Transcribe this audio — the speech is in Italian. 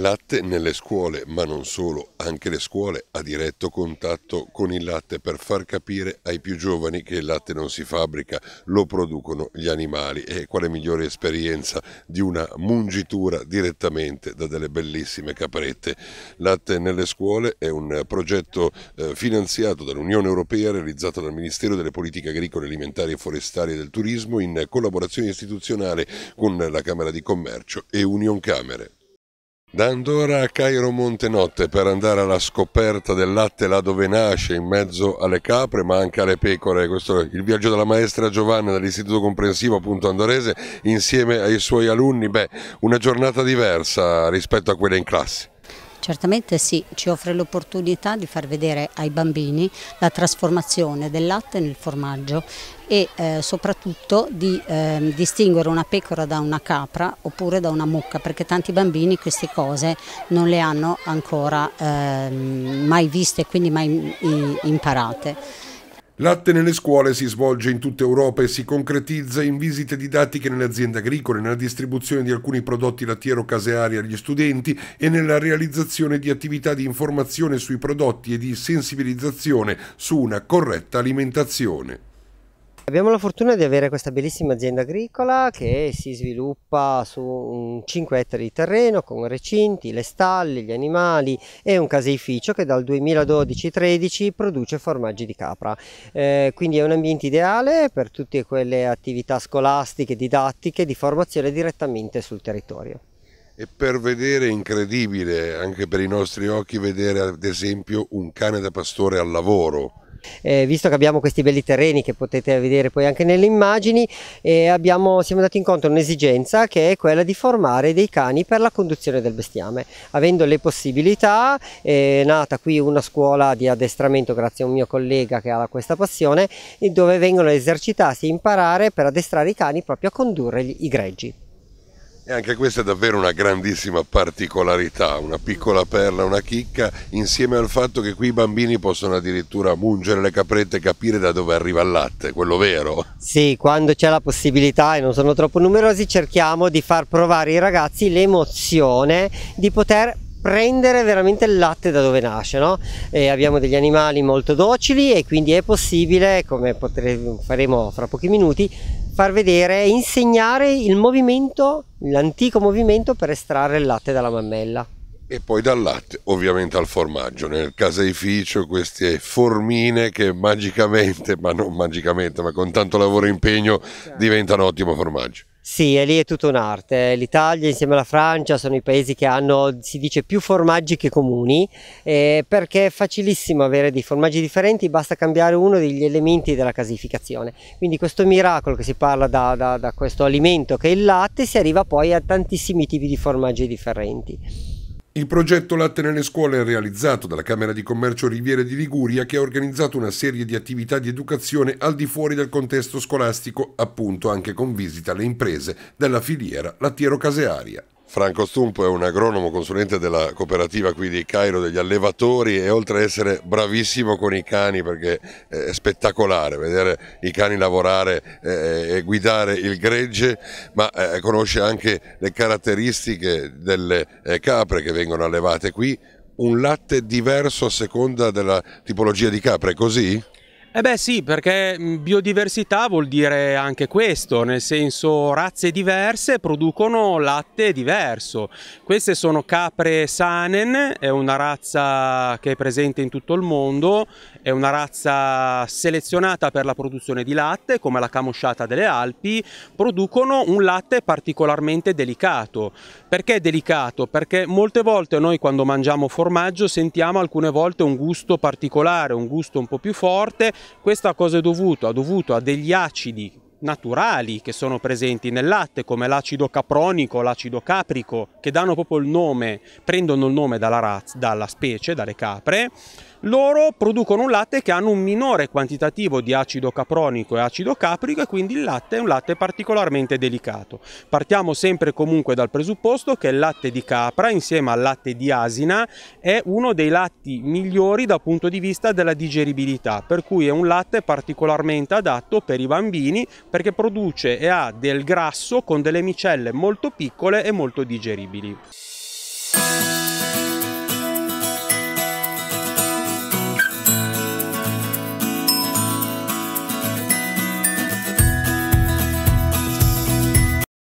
Latte nelle scuole, ma non solo, anche le scuole a diretto contatto con il latte per far capire ai più giovani che il latte non si fabbrica, lo producono gli animali e quale migliore esperienza di una mungitura direttamente da delle bellissime caprette. Latte nelle scuole è un progetto eh, finanziato dall'Unione Europea realizzato dal Ministero delle Politiche Agricole, Alimentari e Forestali e del Turismo in collaborazione istituzionale con la Camera di Commercio e Union Camere. Da Andorra a Cairo Montenotte per andare alla scoperta del latte là dove nasce, in mezzo alle capre ma anche alle pecore. Questo è il viaggio della maestra Giovanna dall'Istituto Comprensivo appunto andorese insieme ai suoi alunni. Beh, una giornata diversa rispetto a quella in classe. Certamente sì, ci offre l'opportunità di far vedere ai bambini la trasformazione del latte nel formaggio e eh, soprattutto di eh, distinguere una pecora da una capra oppure da una mucca perché tanti bambini queste cose non le hanno ancora eh, mai viste e quindi mai mm, imparate. Latte nelle scuole si svolge in tutta Europa e si concretizza in visite didattiche nelle aziende agricole, nella distribuzione di alcuni prodotti lattiero-caseari agli studenti e nella realizzazione di attività di informazione sui prodotti e di sensibilizzazione su una corretta alimentazione. Abbiamo la fortuna di avere questa bellissima azienda agricola che si sviluppa su 5 ettari di terreno con recinti, le stalle, gli animali e un caseificio che dal 2012-13 produce formaggi di capra. Eh, quindi è un ambiente ideale per tutte quelle attività scolastiche, didattiche, di formazione direttamente sul territorio. E per vedere è incredibile, anche per i nostri occhi, vedere ad esempio un cane da pastore al lavoro eh, visto che abbiamo questi belli terreni che potete vedere poi anche nelle immagini, eh, abbiamo, siamo andati incontro a un'esigenza che è quella di formare dei cani per la conduzione del bestiame. Avendo le possibilità, è nata qui una scuola di addestramento grazie a un mio collega che ha questa passione, dove vengono a esercitarsi e imparare per addestrare i cani proprio a condurre i greggi. E anche questa è davvero una grandissima particolarità, una piccola perla, una chicca, insieme al fatto che qui i bambini possono addirittura mungere le caprette e capire da dove arriva il latte, quello vero. Sì, quando c'è la possibilità e non sono troppo numerosi cerchiamo di far provare ai ragazzi l'emozione di poter prendere veramente il latte da dove nasce no? eh, abbiamo degli animali molto docili e quindi è possibile come potremo, faremo fra pochi minuti far vedere e insegnare il movimento l'antico movimento per estrarre il latte dalla mammella e poi dal latte ovviamente al formaggio nel caseificio queste formine che magicamente ma non magicamente ma con tanto lavoro e impegno certo. diventano ottimo formaggio sì, e lì è tutta un'arte. L'Italia insieme alla Francia sono i paesi che hanno, si dice, più formaggi che comuni eh, perché è facilissimo avere dei formaggi differenti, basta cambiare uno degli elementi della casificazione. Quindi questo miracolo che si parla da, da, da questo alimento che è il latte si arriva poi a tantissimi tipi di formaggi differenti. Il progetto Latte nelle scuole è realizzato dalla Camera di Commercio Riviere di Liguria che ha organizzato una serie di attività di educazione al di fuori del contesto scolastico, appunto anche con visita alle imprese della filiera lattiero-casearia. Franco Stumpo è un agronomo consulente della cooperativa qui di Cairo degli allevatori e oltre ad essere bravissimo con i cani perché è spettacolare vedere i cani lavorare eh, e guidare il gregge ma eh, conosce anche le caratteristiche delle eh, capre che vengono allevate qui un latte diverso a seconda della tipologia di capre, è così? Eh beh sì, perché biodiversità vuol dire anche questo, nel senso razze diverse producono latte diverso. Queste sono capre Sanen, è una razza che è presente in tutto il mondo, è una razza selezionata per la produzione di latte, come la camosciata delle Alpi, producono un latte particolarmente delicato. Perché delicato? Perché molte volte noi quando mangiamo formaggio sentiamo alcune volte un gusto particolare, un gusto un po' più forte, questa cosa è dovuto? Ha dovuto a degli acidi naturali che sono presenti nel latte come l'acido capronico, l'acido caprico che danno proprio il nome, prendono il nome dalla, razza, dalla specie, dalle capre loro producono un latte che hanno un minore quantitativo di acido capronico e acido caprico e quindi il latte è un latte particolarmente delicato. Partiamo sempre comunque dal presupposto che il latte di capra insieme al latte di asina è uno dei latti migliori dal punto di vista della digeribilità, per cui è un latte particolarmente adatto per i bambini perché produce e ha del grasso con delle micelle molto piccole e molto digeribili.